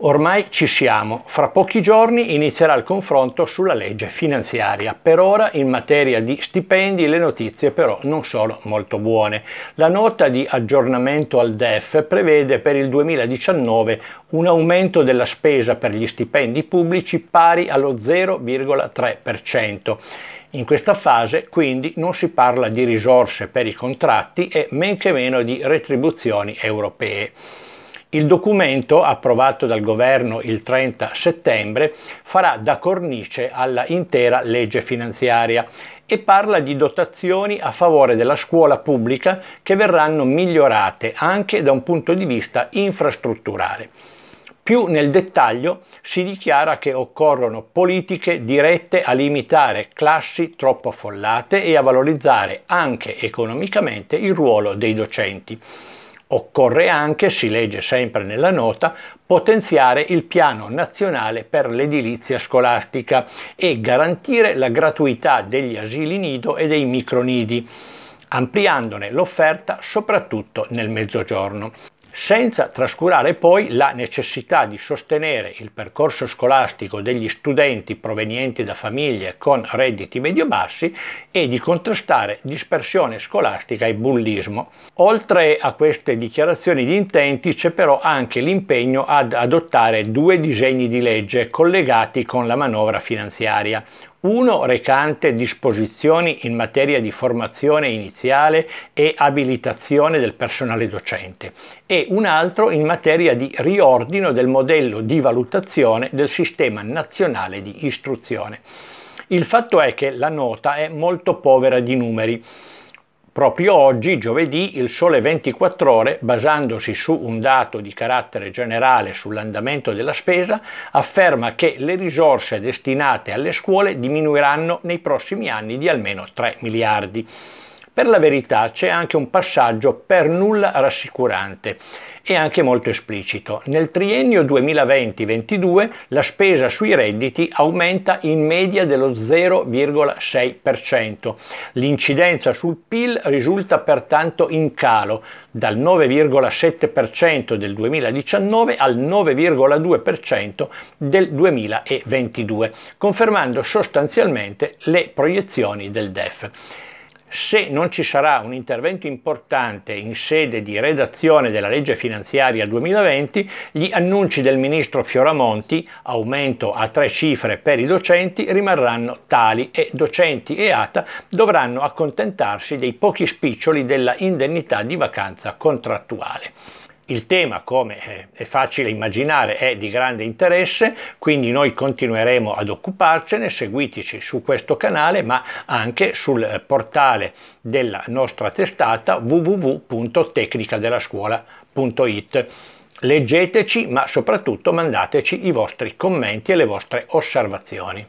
Ormai ci siamo, fra pochi giorni inizierà il confronto sulla legge finanziaria. Per ora in materia di stipendi le notizie però non sono molto buone. La nota di aggiornamento al DEF prevede per il 2019 un aumento della spesa per gli stipendi pubblici pari allo 0,3%. In questa fase quindi non si parla di risorse per i contratti e men che meno di retribuzioni europee. Il documento, approvato dal governo il 30 settembre, farà da cornice alla intera legge finanziaria e parla di dotazioni a favore della scuola pubblica che verranno migliorate anche da un punto di vista infrastrutturale. Più nel dettaglio si dichiara che occorrono politiche dirette a limitare classi troppo affollate e a valorizzare anche economicamente il ruolo dei docenti. Occorre anche, si legge sempre nella nota, potenziare il piano nazionale per l'edilizia scolastica e garantire la gratuità degli asili nido e dei micronidi ampliandone l'offerta soprattutto nel mezzogiorno senza trascurare poi la necessità di sostenere il percorso scolastico degli studenti provenienti da famiglie con redditi medio-bassi e di contrastare dispersione scolastica e bullismo. Oltre a queste dichiarazioni di intenti c'è però anche l'impegno ad adottare due disegni di legge collegati con la manovra finanziaria, uno recante disposizioni in materia di formazione iniziale e abilitazione del personale docente e un altro in materia di riordino del modello di valutazione del sistema nazionale di istruzione. Il fatto è che la nota è molto povera di numeri. Proprio oggi, giovedì, il Sole 24 ore, basandosi su un dato di carattere generale sull'andamento della spesa, afferma che le risorse destinate alle scuole diminuiranno nei prossimi anni di almeno 3 miliardi. Per la verità c'è anche un passaggio per nulla rassicurante e anche molto esplicito. Nel triennio 2020-22 la spesa sui redditi aumenta in media dello 0,6%. L'incidenza sul PIL risulta pertanto in calo dal 9,7% del 2019 al 9,2% del 2022, confermando sostanzialmente le proiezioni del DEF se non ci sarà un intervento importante in sede di redazione della legge finanziaria 2020, gli annunci del ministro Fioramonti, aumento a tre cifre per i docenti, rimarranno tali e docenti e ATA dovranno accontentarsi dei pochi spiccioli della indennità di vacanza contrattuale. Il tema, come eh, è facile immaginare, è di grande interesse, quindi noi continueremo ad occuparcene, seguiteci su questo canale ma anche sul eh, portale della nostra testata www.tecnicadelascuola.it. Leggeteci ma soprattutto mandateci i vostri commenti e le vostre osservazioni.